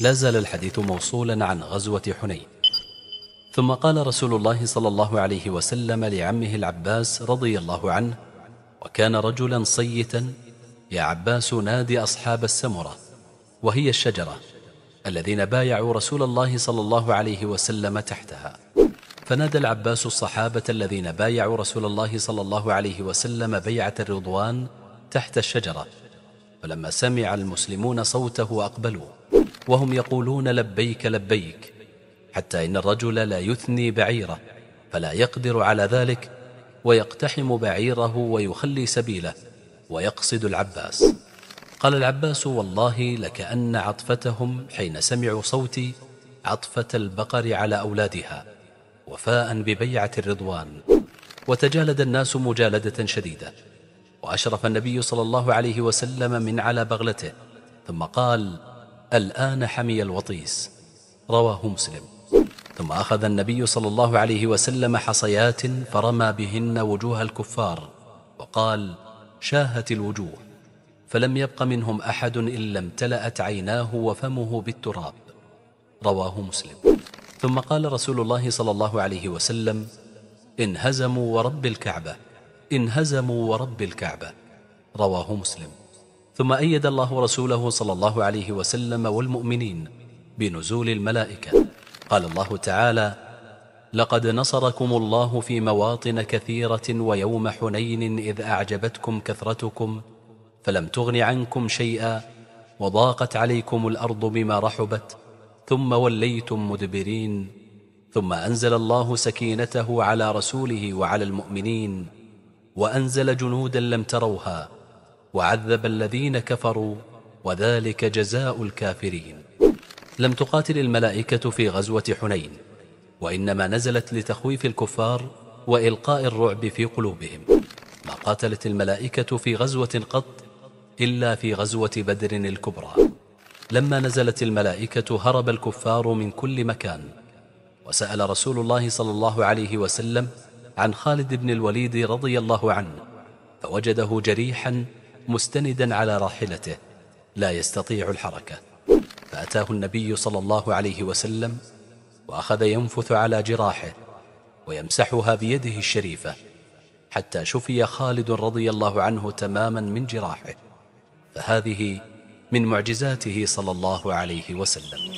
لا زال الحديث موصولا عن غزوة حنين ثم قال رسول الله صلى الله عليه وسلم لعمه العباس رضي الله عنه وكان رجلا صيتا يا عباس نادي أصحاب السمرة وهي الشجرة الذين بايعوا رسول الله صلى الله عليه وسلم تحتها فنادى العباس الصحابة الذين بايعوا رسول الله صلى الله عليه وسلم بيعة الرضوان تحت الشجرة فلما سمع المسلمون صوته أقبلوه وهم يقولون لبيك لبيك حتى إن الرجل لا يثني بعيره فلا يقدر على ذلك ويقتحم بعيره ويخلي سبيله ويقصد العباس قال العباس والله لكأن عطفتهم حين سمعوا صوتي عطفة البقر على أولادها وفاء ببيعة الرضوان وتجالد الناس مجالدة شديدة وأشرف النبي صلى الله عليه وسلم من على بغلته ثم قال الآن حمي الوطيس رواه مسلم ثم أخذ النبي صلى الله عليه وسلم حصيات فرمى بهن وجوه الكفار وقال شاهت الوجوه فلم يبق منهم أحد إلا امتلأت عيناه وفمه بالتراب رواه مسلم ثم قال رسول الله صلى الله عليه وسلم انهزموا ورب الكعبة انهزموا ورب الكعبة رواه مسلم ثم أيد الله رسوله صلى الله عليه وسلم والمؤمنين بنزول الملائكة قال الله تعالى لقد نصركم الله في مواطن كثيرة ويوم حنين إذ أعجبتكم كثرتكم فلم تغن عنكم شيئا وضاقت عليكم الأرض بما رحبت ثم وليتم مدبرين ثم أنزل الله سكينته على رسوله وعلى المؤمنين وأنزل جنودا لم تروها وعذب الذين كفروا وذلك جزاء الكافرين لم تقاتل الملائكة في غزوة حنين وإنما نزلت لتخويف الكفار وإلقاء الرعب في قلوبهم ما قاتلت الملائكة في غزوة قط إلا في غزوة بدر الكبرى لما نزلت الملائكة هرب الكفار من كل مكان وسأل رسول الله صلى الله عليه وسلم عن خالد بن الوليد رضي الله عنه فوجده جريحا مستندا على راحلته لا يستطيع الحركة فأتاه النبي صلى الله عليه وسلم وأخذ ينفث على جراحه ويمسحها بيده الشريفة حتى شفي خالد رضي الله عنه تماما من جراحه فهذه من معجزاته صلى الله عليه وسلم